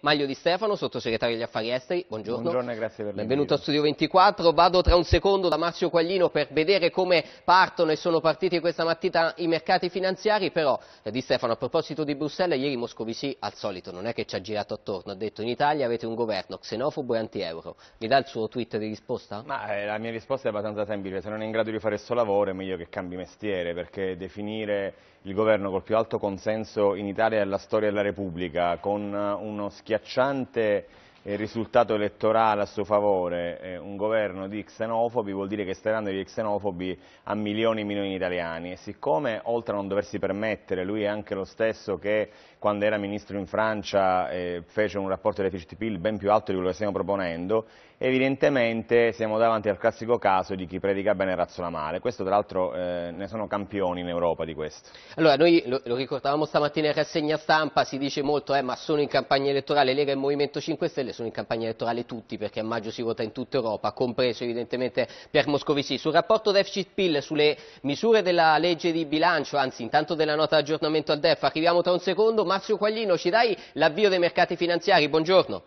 Maglio Di Stefano, sottosegretario degli affari esteri, buongiorno. Buongiorno e grazie per Benvenuto a Studio 24, vado tra un secondo da Marzio Quaglino per vedere come partono e sono partiti questa mattina i mercati finanziari, però eh, Di Stefano a proposito di Bruxelles, ieri Moscovici al solito non è che ci ha girato attorno, ha detto in Italia avete un governo xenofobo e anti-euro, mi dà il suo tweet di risposta? Ma, eh, la mia risposta è abbastanza semplice, se non è in grado di fare il suo lavoro è meglio che cambi mestiere, perché definire il governo col più alto consenso in Italia della storia della Repubblica, con eh, uno schiacciante eh, risultato elettorale a suo favore, eh, un governo di xenofobi vuol dire che staranno gli xenofobi a milioni e milioni di italiani e siccome oltre a non doversi permettere, lui è anche lo stesso che quando era ministro in Francia eh, fece un rapporto deficit PIL ben più alto di quello che stiamo proponendo evidentemente siamo davanti al classico caso di chi predica bene e razzola male, questo tra l'altro eh, ne sono campioni in Europa di questo. Allora noi lo, lo ricordavamo stamattina in rassegna stampa, si dice molto eh, ma sono in campagna elettorale Lega e il Movimento 5 Stelle, sono in campagna elettorale tutti perché a maggio si vota in tutta Europa, compreso evidentemente per Moscovici. Sul rapporto deficit PIL, sulle misure della legge di bilancio, anzi intanto della nota di aggiornamento al DEF, arriviamo tra un secondo, Marzio Quaglino ci dai l'avvio dei mercati finanziari, buongiorno.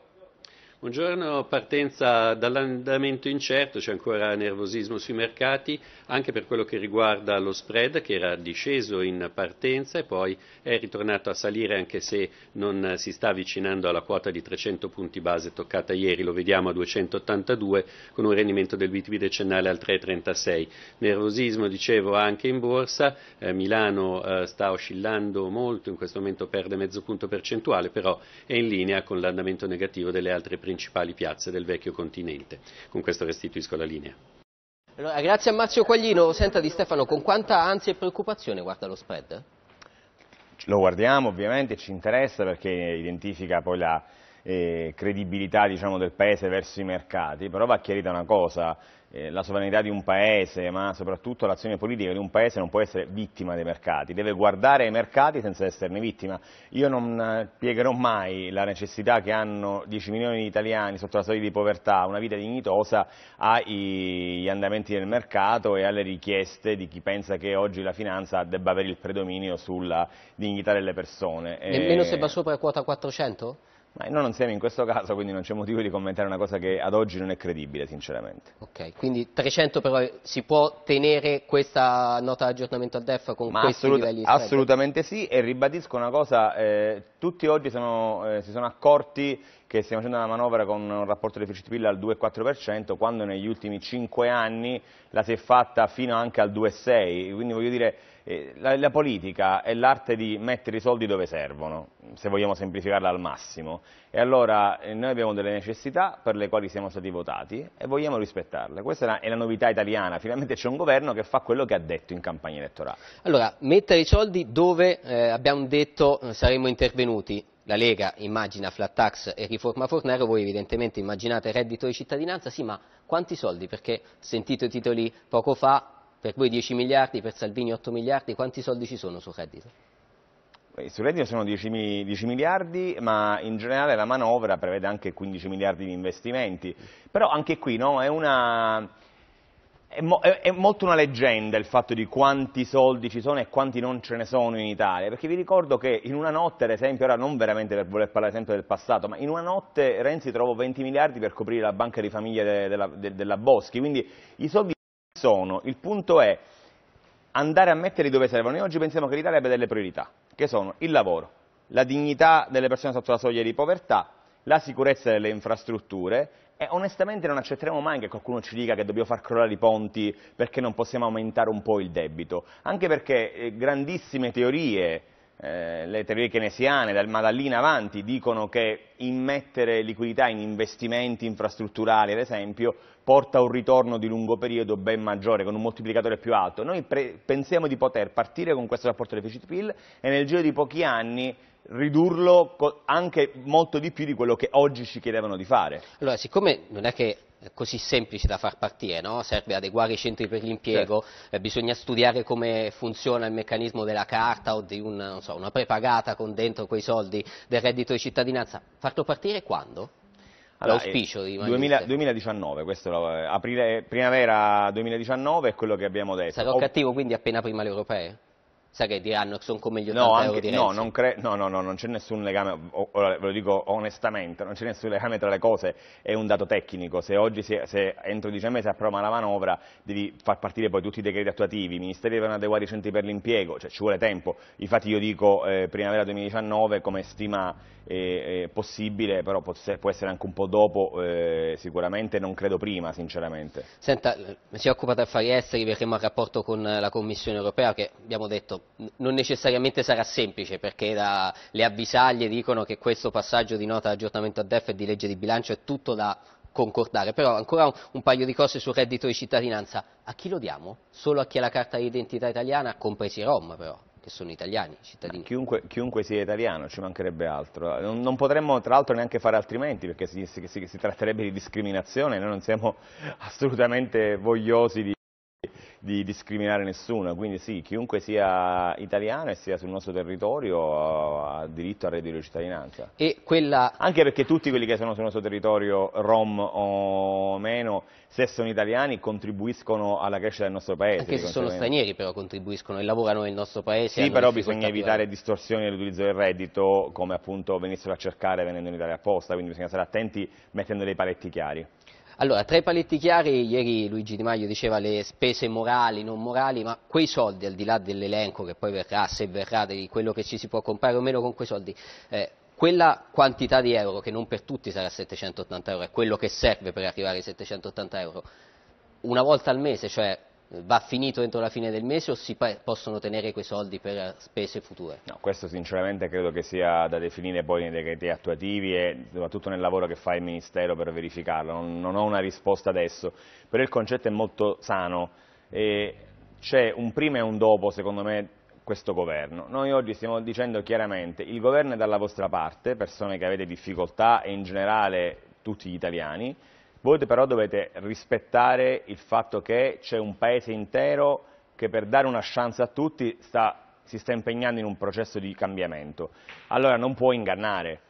Un giorno partenza dall'andamento incerto, c'è ancora nervosismo sui mercati, anche per quello che riguarda lo spread che era disceso in partenza e poi è ritornato a salire anche se non si sta avvicinando alla quota di 300 punti base toccata ieri, lo vediamo a 282 con un rendimento del BTB decennale al 3,36. Nervosismo, dicevo, anche in borsa, eh, Milano eh, sta oscillando molto, in questo momento perde mezzo punto percentuale, però è in linea con l'andamento negativo delle altre principali principali piazze del vecchio continente. Con questo restituisco la linea. Allora, grazie a Marzio Quaglino. Senta di Stefano, con quanta ansia e preoccupazione guarda lo spread? Lo guardiamo ovviamente, ci interessa perché identifica poi la eh, credibilità diciamo, del Paese verso i mercati, però va chiarita una cosa, eh, la sovranità di un Paese, ma soprattutto l'azione politica di un Paese non può essere vittima dei mercati, deve guardare ai mercati senza esserne vittima. Io non eh, piegherò mai la necessità che hanno 10 milioni di italiani sotto la soglia di povertà, una vita dignitosa, agli andamenti del mercato e alle richieste di chi pensa che oggi la finanza debba avere il predominio sulla dignità delle persone. Nemmeno eh, se va sopra quota 400? Ma noi non siamo in questo caso, quindi non c'è motivo di commentare una cosa che ad oggi non è credibile, sinceramente. Ok, quindi 300 però si può tenere questa nota di aggiornamento al DEF con Ma questi assolut livelli? Assolutamente sì, e ribadisco una cosa, eh, tutti oggi sono, eh, si sono accorti che stiamo facendo una manovra con un rapporto deficit PIL al 2,4% quando negli ultimi 5 anni la si è fatta fino anche al 2,6%, quindi voglio dire eh, la, la, politica è l'arte di mettere i soldi dove servono, se vogliamo semplificarla al massimo e allora eh, noi abbiamo delle necessità per le quali siamo stati votati e vogliamo rispettarle, questa è la, è la novità italiana, finalmente c'è un governo che fa quello che ha detto in campagna elettorale. Allora, mettere i soldi dove eh, abbiamo detto eh, saremmo intervenuti, la Lega immagina flat tax e riforma Fornero, voi evidentemente immaginate reddito di cittadinanza, sì ma quanti soldi? Perché sentito i titoli poco fa, per voi 10 miliardi, per Salvini 8 miliardi, quanti soldi ci sono sul reddito? Sul reddito sono 10, 10, miliardi, ma in generale la manovra prevede anche 15 miliardi di investimenti, però anche qui no, è una è, mo è, molto una leggenda il fatto di quanti soldi ci sono e quanti non ce ne sono in Italia, perché vi ricordo che in una notte, ad esempio, ora non veramente per voler parlare sempre del passato, ma in una notte Renzi trovò 20 miliardi per coprire la banca di famiglia de della, de della Boschi, quindi i soldi ci sono, il punto è andare a metterli dove servono. Noi oggi pensiamo che l'Italia abbia delle priorità, che sono il lavoro, la dignità delle persone sotto la soglia di povertà, la sicurezza delle infrastrutture, e onestamente non accetteremo mai che qualcuno ci dica che dobbiamo far crollare i ponti perché non possiamo aumentare un po' il debito, anche perché eh, grandissime teorie eh, le teorie keynesiane, dal, ma da lì in avanti, dicono che immettere liquidità in investimenti infrastrutturali, ad esempio, porta a un ritorno di lungo periodo ben maggiore, con un moltiplicatore più alto. Noi pensiamo di poter partire con questo rapporto deficit-PIL e nel giro di pochi anni ridurlo anche molto di più di quello che oggi ci chiedevano di fare. Allora, siccome non è che così semplice da far partire, no? serve adeguare i centri per l'impiego, certo. eh, bisogna studiare come funziona il meccanismo della carta o di un, so, una prepagata con dentro quei soldi del reddito di cittadinanza, farlo partire quando? L'auspicio allora, di 2000, 2019, questo lo, eh, aprile, primavera 2019 è quello che abbiamo detto. Sarò o... cattivo quindi appena prima le europee? Sai che diranno che sono come gli 80 no, anche, euro no, no, no, no, non c'è nessun legame, o, ve lo dico onestamente, non c'è nessun legame tra le cose, è un dato tecnico, se oggi, se, se entro dicembre si approva la manovra, devi far partire poi tutti i decreti attuativi, i ministeri devono adeguare i centri per l'impiego, cioè ci vuole tempo, infatti io dico eh, primavera 2019 come stima eh, eh, possibile, però può, può, essere anche un po' dopo, eh, sicuramente non credo prima, sinceramente. Senta, eh, si occupa di affari esteri perché abbiamo un rapporto con la Commissione europea che abbiamo detto non necessariamente sarà semplice perché da, le avvisaglie dicono che questo passaggio di nota di aggiornamento a DEF e di legge di bilancio è tutto da concordare, però ancora un, un, paio di cose sul reddito di cittadinanza, a chi lo diamo? Solo a chi ha la carta di identità italiana, compresi i Rom però che sono italiani, cittadini. Chiunque, chiunque, sia italiano, ci mancherebbe altro. Non, non potremmo tra l'altro neanche fare altrimenti, perché si, si, si, si, tratterebbe di discriminazione, noi non siamo assolutamente vogliosi di di discriminare nessuno, quindi sì, chiunque sia italiano e sia sul nostro territorio ha diritto al reddito di cittadinanza. Quella... Anche perché tutti quelli che sono sul nostro territorio, rom o meno, se sono italiani contribuiscono alla crescita del nostro paese. Anche se sono stranieri però contribuiscono e lavorano nel nostro paese. Sì, però bisogna evitare distorsioni nell'utilizzo del reddito come appunto venissero a cercare venendo in Italia apposta, quindi bisogna stare attenti mettendo dei paletti chiari. Allora, tra i paletti chiari, ieri Luigi Di Maio diceva le spese morali, non morali, ma quei soldi, al di là dell'elenco che poi verrà, se verrà, di quello che ci si può comprare o meno con quei soldi, eh, quella quantità di euro, che non per tutti sarà 780 euro, è quello che serve per arrivare ai 780 euro, una volta al mese, cioè va finito entro la fine del mese o si possono tenere quei soldi per spese future? No, questo sinceramente credo che sia da definire poi nei decreti attuativi e soprattutto nel lavoro che fa il Ministero per verificarlo, non, non ho una risposta adesso, però il concetto è molto sano, c'è un prima e un dopo secondo me questo governo. Noi oggi stiamo dicendo chiaramente che il governo è dalla vostra parte, persone che avete difficoltà e in generale tutti gli italiani, voi però dovete rispettare il fatto che c'è un paese intero che per dare una chance a tutti sta, si sta impegnando in un processo di cambiamento. Allora non può ingannare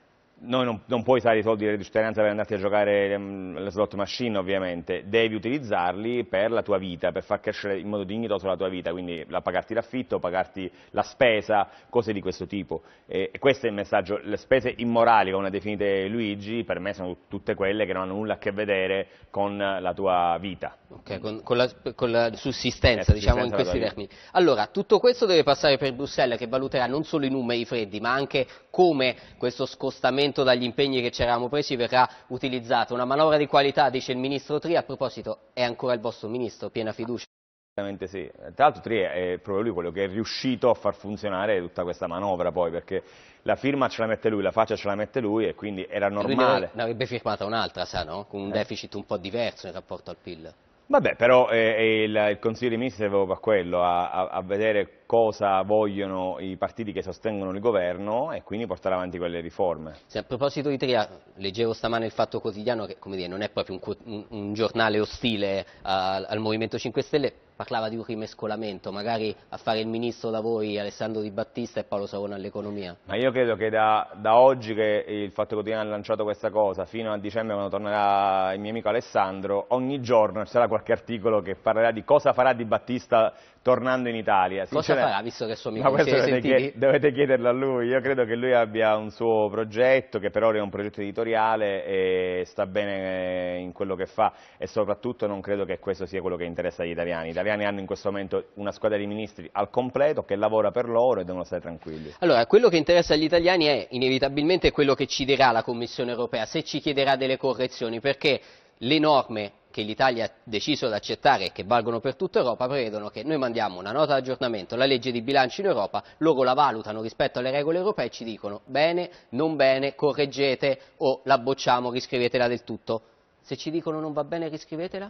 noi non, non, puoi usare i soldi di cittadinanza per andarti a giocare ehm, la slot machine ovviamente, devi utilizzarli per la tua vita, per far crescere in modo dignitoso la tua vita, quindi la, pagarti l'affitto, pagarti la spesa, cose di questo tipo. E, e questo è il messaggio, le spese immorali come le definite Luigi per me sono tutte quelle che non hanno nulla a che vedere con la tua vita. Ok, con, con, la, con la, sussistenza, la diciamo in questi termini. Allora, tutto questo deve passare per Bruxelles che valuterà non solo i numeri freddi ma anche come questo scostamento scoraggiamento dagli impegni che ci eravamo presi verrà utilizzata. Una manovra di qualità, dice il ministro Tria, a proposito è ancora il vostro ministro, piena fiducia. Assolutamente sì, tra l'altro Tri è proprio lui quello che è riuscito a far funzionare tutta questa manovra poi perché la firma ce la mette lui, la faccia ce la mette lui e quindi era cioè, normale. lui ne avrebbe firmata un'altra, sa no? Con un eh. deficit un po' diverso in rapporto al PIL. Vabbè, però eh, eh, il, il, Consiglio dei Ministri serve proprio a quello, a, a, a, vedere cosa vogliono i partiti che sostengono il governo e quindi portare avanti quelle riforme. Sì, a proposito di Tria, leggevo stamane il Fatto Quotidiano, che dire, non è proprio un, un, un giornale ostile a, al Movimento 5 Stelle, parlava di un rimescolamento, magari a fare il ministro da voi Alessandro Di Battista e Paolo Savona all'economia. Ma io credo che da, da, oggi che il Fatto Quotidiano ha lanciato questa cosa, fino a dicembre quando tornerà il mio amico Alessandro, ogni giorno ci sarà qualche articolo che parlerà di cosa farà Di Battista tornando in Italia. Cosa farà, visto che è suo amico? Ma questo dovete, chied dovete chiederlo a lui, io credo che lui abbia un suo progetto, che per ora è un progetto editoriale e sta bene in quello che fa e soprattutto non credo che questo sia quello che interessa agli italiani. Gli italiani coreani hanno in questo momento una squadra di ministri al completo che lavora per loro e devono stare tranquilli. Allora, quello che interessa agli italiani è inevitabilmente quello che ci dirà la Commissione europea, se ci chiederà delle correzioni, perché le norme che l'Italia ha deciso di accettare e che valgono per tutta Europa prevedono che noi mandiamo una nota di aggiornamento alla legge di bilancio in Europa, loro la valutano rispetto alle regole europee e ci dicono bene, non bene, correggete o la bocciamo, riscrivetela del tutto. Se ci dicono non va bene, riscrivetela?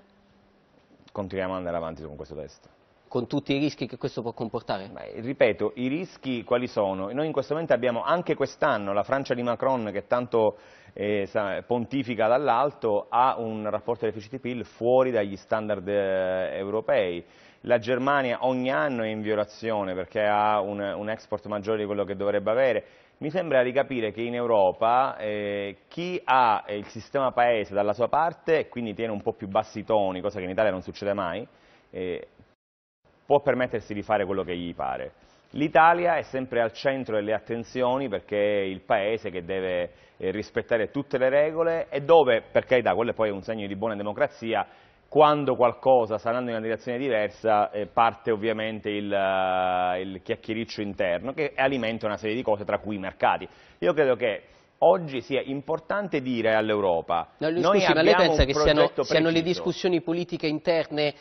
continuiamo ad andare avanti con questo testo con tutti i rischi che questo può comportare? Beh, ripeto, i rischi quali sono? Noi in questo momento abbiamo anche quest'anno la Francia di Macron che tanto eh, pontifica dall'alto ha un rapporto deficit-PIL fuori dagli standard eh, europei. La Germania ogni anno è in violazione perché ha un, un export maggiore di quello che dovrebbe avere. Mi sembra di capire che in Europa eh, chi ha eh, il sistema paese dalla sua parte, quindi tiene un po' più bassi toni, cosa che in Italia non succede mai, eh, può permettersi di fare quello che gli pare. L'Italia è sempre al centro delle attenzioni perché è il paese che deve eh, rispettare tutte le regole e dove, per carità, quello è poi un segno di buona democrazia, quando qualcosa sta andando in una direzione diversa eh, parte ovviamente il, uh, il chiacchiericcio interno che alimenta una serie di cose tra cui i mercati. Io credo che oggi sia importante dire all'Europa no, noi scusi, ma lei pensa che siano, siano, le discussioni politiche interne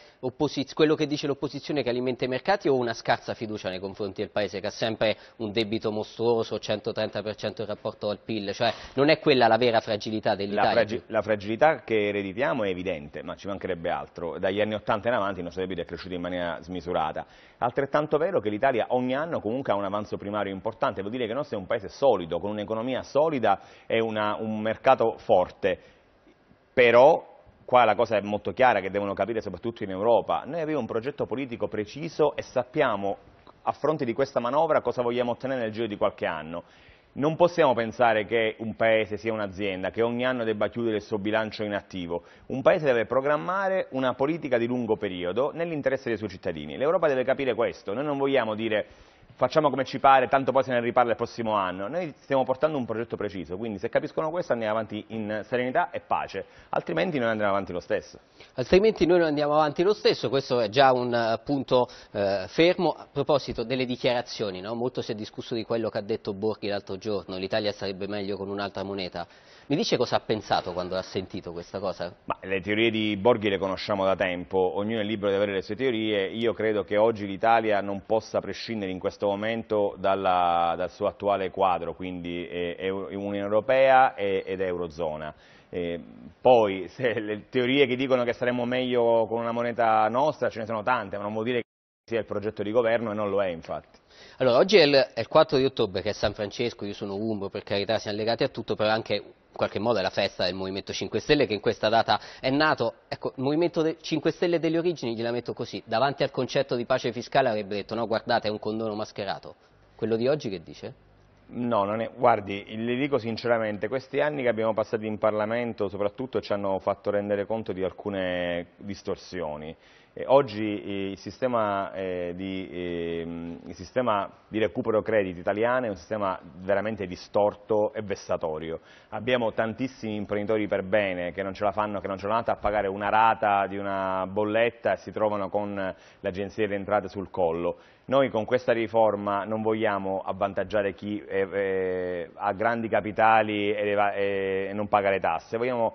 quello che dice l'opposizione che alimenta i mercati o una scarsa fiducia nei confronti del Paese che ha sempre un debito mostruoso 130% in rapporto al PIL cioè non è quella la vera fragilità dell'Italia la, fragi la, fragilità che ereditiamo è evidente ma ci mancherebbe altro dagli anni 80 in avanti il nostro debito è cresciuto in maniera smisurata altrettanto vero che l'Italia ogni anno comunque ha un avanzo primario importante vuol dire che il nostro è un Paese solido con un'economia solida vendita è una, un mercato forte, però qua la cosa è molto chiara che devono capire soprattutto in Europa, noi abbiamo un progetto politico preciso e sappiamo a fronte di questa manovra cosa vogliamo ottenere nel giro di qualche anno. Non possiamo pensare che un paese sia un'azienda che ogni anno debba chiudere il suo bilancio inattivo. Un paese deve programmare una politica di lungo periodo nell'interesse dei suoi cittadini. L'Europa deve capire questo. Noi non vogliamo dire facciamo come ci pare, tanto poi se ne riparla il prossimo anno. Noi stiamo portando un progetto preciso, quindi se capiscono questo andiamo avanti in serenità e pace, altrimenti noi andremo avanti lo stesso. Altrimenti noi non andiamo avanti lo stesso, questo è già un eh, punto eh, fermo. A proposito delle dichiarazioni, no? molto si è discusso di quello che ha detto Borghi l'altro giorno, l'Italia sarebbe meglio con un'altra moneta. Mi dice cosa ha pensato quando ha sentito questa cosa? Ma le teorie di Borghi le conosciamo da tempo, ognuno è libero di avere le sue teorie, io credo che oggi l'Italia non possa prescindere in questo momento dalla, dal suo attuale quadro, quindi Unione Europea ed Eurozona. Eh, poi se le teorie che dicono che saremmo meglio con una moneta nostra ce ne sono tante, ma non vuol dire che sia il progetto di governo e non lo è infatti. Allora, oggi è il, è il 4 di ottobre che è San Francesco, io sono Umbro, per carità siamo legati a tutto, però anche qualche modo è la festa del Movimento 5 Stelle che in questa data è nato. Ecco, il Movimento 5 Stelle delle origini gliela metto così, davanti al concetto di pace fiscale avrebbe detto no guardate è un condono mascherato. Quello di oggi che dice? No, non è, guardi, le dico sinceramente, questi anni che abbiamo passato in Parlamento soprattutto ci hanno fatto rendere conto di alcune distorsioni. Eh, oggi il, sistema, eh, di, ehm, il, sistema, di, recupero crediti italiano è un sistema veramente distorto e vessatorio. Abbiamo tantissimi imprenditori per bene che non ce la fanno, che non ce l'hanno a pagare una rata di una bolletta e si trovano con l'agenzia di entrate sul collo. Noi con questa riforma non vogliamo avvantaggiare chi eh, eh, ha grandi capitali e, eh, e non paga le tasse, vogliamo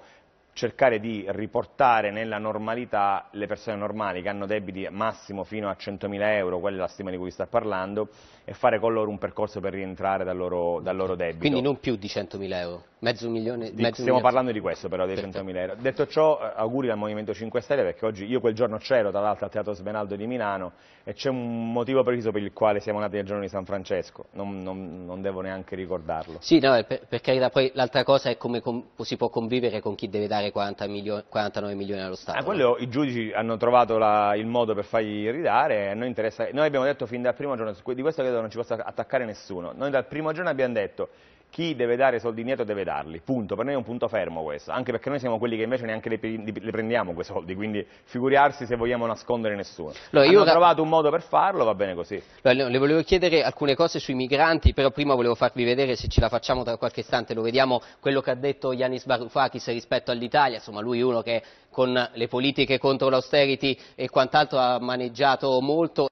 cercare di riportare nella normalità le persone normali che hanno debiti massimo fino a 100.000 euro, quella è la stima di cui sta parlando, e fare con loro un percorso per rientrare dal loro, dal loro debito. Quindi non più di 100.000 euro? Mezzo milione, di, mezzo Stiamo milione. parlando di questo però, dei 100.000 euro. Detto ciò, eh, auguri al Movimento 5 Stelle perché oggi, io quel giorno c'ero tra l'altro al Teatro Svenaldo di Milano e c'è un motivo preciso per il quale siamo nati nel giorno di San Francesco, non, non, non devo neanche ricordarlo. Sì, no, per, per carità, poi l'altra cosa è come com, si può convivere con chi deve dare milioni, 49 milioni allo Stato. Ah, quello, no? I giudici hanno trovato la, il modo per fargli ridare, noi, noi abbiamo detto fin dal primo giorno, di questo credo non ci possa attaccare nessuno, noi dal primo giorno abbiamo detto chi deve dare soldi indietro deve darli, punto, per noi è un punto fermo questo, anche perché noi siamo quelli che invece neanche le, le prendiamo quei soldi, quindi figurarsi se vogliamo nascondere nessuno. Lo, io Hanno trovato un modo per farlo, va bene così. Lo, le volevo chiedere alcune cose sui migranti, però prima volevo farvi vedere se ce la facciamo tra qualche istante, lo vediamo quello che ha detto Yanis Varoufakis rispetto all'Italia, insomma lui è uno che con le politiche contro l'austerity e quant'altro ha maneggiato molto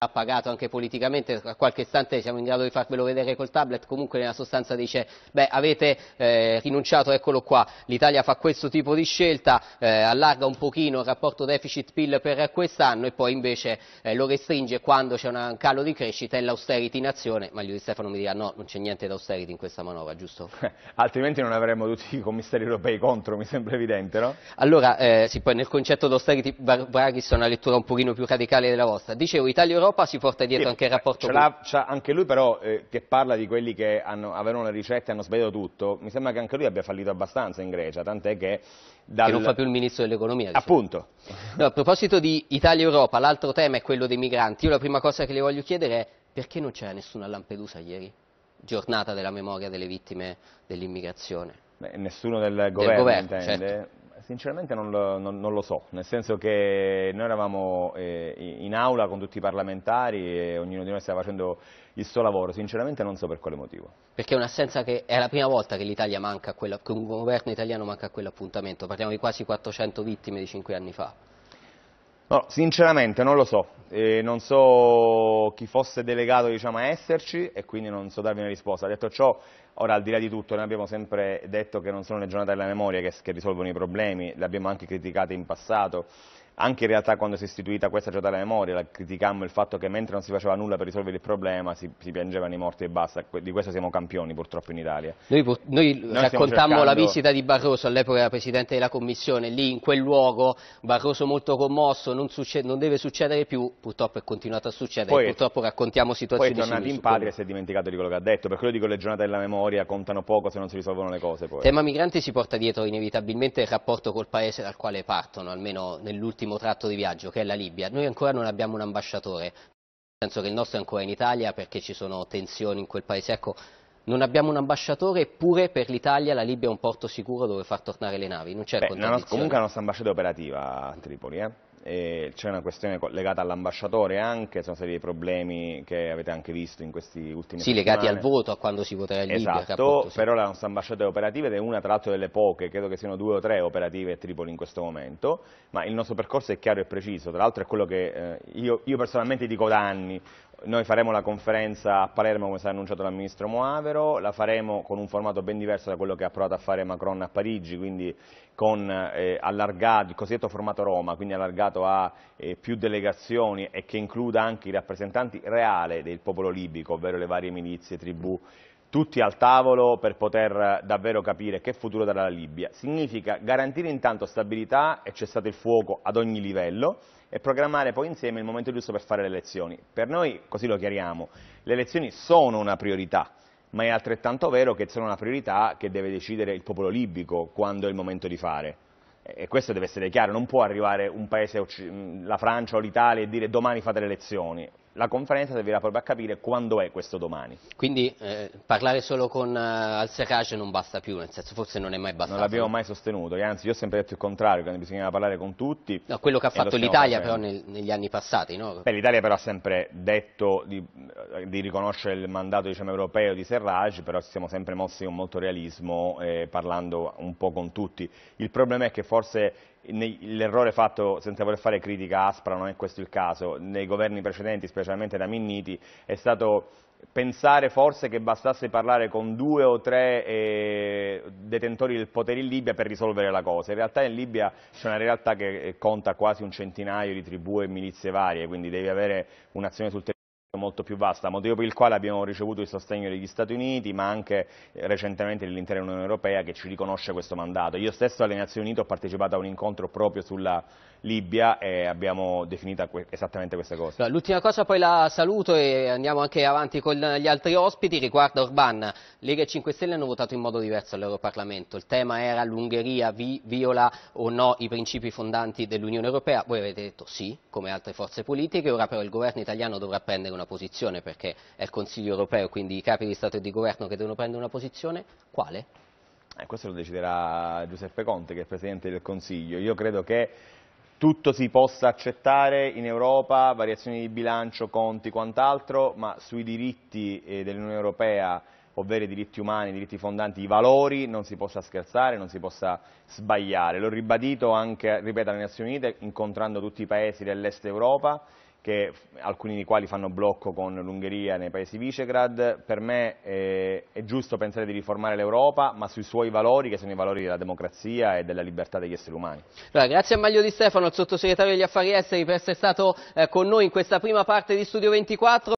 ha pagato anche politicamente, a qualche istante siamo in grado di farvelo vedere col tablet, comunque nella sostanza dice beh avete eh, rinunciato, eccolo qua, l'Italia fa questo tipo di scelta, eh, allarga un pochino il rapporto deficit-PIL per quest'anno e poi invece eh, lo restringe quando c'è un calo di crescita e l'austerity in azione, ma lui Stefano mi dirà no, non c'è niente d'austerity in questa manovra, giusto? Altrimenti non avremmo tutti i commissari europei contro, mi sembra evidente, no? Allora, eh, sì, poi nel concetto d'austerity Braghi sta una lettura un pochino più radicale della vostra, dicevo Italia-Europa l'Europa si porta dietro anche il rapporto... Ce l'ha anche lui però eh, che parla di quelli che hanno, avevano le ricette e hanno sbagliato tutto, mi sembra che anche lui abbia fallito abbastanza in Grecia, tant'è che... Dal... Che non fa più il ministro dell'economia. Appunto. No, a proposito di Italia-Europa, l'altro tema è quello dei migranti. Io la prima cosa che le voglio chiedere è perché non c'era nessuno a Lampedusa ieri? Giornata della memoria delle vittime dell'immigrazione. Beh, nessuno del governo, del governo intende. Certo. Sinceramente non lo, non, non lo, so, nel senso che noi eravamo eh, in aula con tutti i parlamentari e ognuno di noi stava facendo il suo lavoro, sinceramente non so per quale motivo. Perché è un'assenza che è la prima volta che l'Italia manca, a quella, che un governo italiano manca a quell'appuntamento, parliamo di quasi 400 vittime di 5 anni fa. No, sinceramente non lo so, eh, non so chi fosse delegato diciamo, a esserci e quindi non so darvi una risposta. Detto ciò, ora al di là di tutto, noi abbiamo sempre detto che non sono le giornate della memoria che, che risolvono i problemi, le abbiamo anche criticate in passato, anche in realtà quando si è istituita questa giornata della memoria criticammo il fatto che mentre non si faceva nulla per risolvere il problema si, si piangevano i morti e basta, di questo siamo campioni purtroppo in Italia. Noi, noi, noi raccontammo cercando... la visita di Barroso, all'epoca era Presidente della Commissione, lì in quel luogo Barroso molto commosso, non, succe... non deve succedere più, purtroppo è continuato a succedere, poi, purtroppo raccontiamo situazioni simili. Poi è tornato in patria e si è dimenticato di quello che ha detto, per quello dico le giornate della memoria contano poco se non si risolvono le cose poi. Il tema migranti si porta dietro inevitabilmente il rapporto col paese dal quale partono, almeno nell'ultimo ultimo tratto di viaggio, che è la Libia, noi ancora non abbiamo un ambasciatore, nel senso che il nostro è ancora in Italia perché ci sono tensioni in quel paese. Ecco, non abbiamo un ambasciatore, eppure per l'Italia la Libia è un porto sicuro dove far tornare le navi. Non c'è Beh, comunque la nostra ambasciata operativa a Tripoli, eh? c'è una questione legata all'ambasciatore anche, sono stati dei problemi che avete anche visto in questi ultimi sì, Sì, legati al voto, a quando si voterà in esatto, Libia. Esatto, per ora la nostra ambasciata è operativa ed è una tra l'altro delle poche, credo che siano due o tre operative a Tripoli in questo momento, ma il nostro percorso è chiaro e preciso, tra l'altro è quello che eh, io, io, personalmente dico da anni, noi faremo la conferenza a Palermo, come sarà annunciato dal Ministro Moavero, la faremo con un formato ben diverso da quello che ha provato a fare Macron a Parigi, quindi con eh, il cosiddetto formato Roma, quindi allargato a eh, più delegazioni e che includa anche i rappresentanti reali del popolo libico, ovvero le varie milizie, tribù tutti al tavolo per poter eh, davvero capire che futuro darà la Libia. Significa garantire intanto stabilità e cessate il fuoco ad ogni livello e programmare poi insieme il momento giusto per fare le elezioni. Per noi, così lo chiariamo, le elezioni sono una priorità, ma è altrettanto vero che sono una priorità che deve decidere il popolo libico quando è il momento di fare. E questo deve essere chiaro, non può arrivare un paese, la Francia o l'Italia, e dire domani fate le elezioni la conferenza servirà proprio a capire quando è questo domani. Quindi eh, parlare solo con eh, Al-Serraj non basta più, nel senso forse non è mai bastato. Non l'abbiamo mai sostenuto, e anzi io ho sempre detto il contrario, che bisognava parlare con tutti. No, quello che ha fatto l'Italia però nel, negli anni passati, no? L'Italia però ha sempre detto di, eh, di riconoscere il mandato diciamo, europeo di Serraj, però ci siamo sempre mossi con molto realismo eh, parlando un po' con tutti. Il problema è che forse L'errore fatto, senza voler fare critica aspra, non è questo il caso, nei governi precedenti, specialmente da Minniti, è stato pensare forse che bastasse parlare con due o tre eh, detentori del potere in Libia per risolvere la cosa. In realtà in Libia c'è una realtà che eh, conta quasi un centinaio di tribù e milizie varie, quindi devi avere un'azione sul territorio molto più vasta, motivo per il quale abbiamo ricevuto il sostegno degli Stati Uniti ma anche eh, recentemente dell'intera Unione Europea che ci riconosce questo mandato. Io stesso alle Nazioni Unite ho partecipato a un incontro proprio sulla Libia e abbiamo definito esattamente questa cosa. L'ultima cosa poi la saluto e andiamo anche avanti con gli altri ospiti, riguarda Orban, Lega e 5 Stelle hanno votato in modo diverso all'Europarlamento, il tema era l'Ungheria vi viola o no i principi fondanti dell'Unione Europea, voi avete detto sì come altre forze politiche, ora però il governo italiano dovrà prendere una posizione perché è il Consiglio europeo, quindi i capi di Stato e di Governo che devono prendere una posizione, quale? Eh, questo lo deciderà Giuseppe Conte che è Presidente del Consiglio. Io credo che tutto si possa accettare in Europa, variazioni di bilancio, conti, quant'altro, ma sui diritti eh, dell'Unione Europea ovvero i diritti umani, i diritti fondanti, i valori, non si possa scherzare, non si possa sbagliare. L'ho ribadito anche, ripeto, alle Nazioni Unite, incontrando tutti i paesi dell'est Europa, che, alcuni di quali fanno blocco con l'Ungheria nei paesi Visegrad, per me eh, è giusto pensare di riformare l'Europa, ma sui suoi valori, che sono i valori della democrazia e della libertà degli esseri umani. Allora, grazie a Maglio Di Stefano, il sottosegretario degli affari esteri, per essere stato eh, con noi in questa prima parte di Studio 24.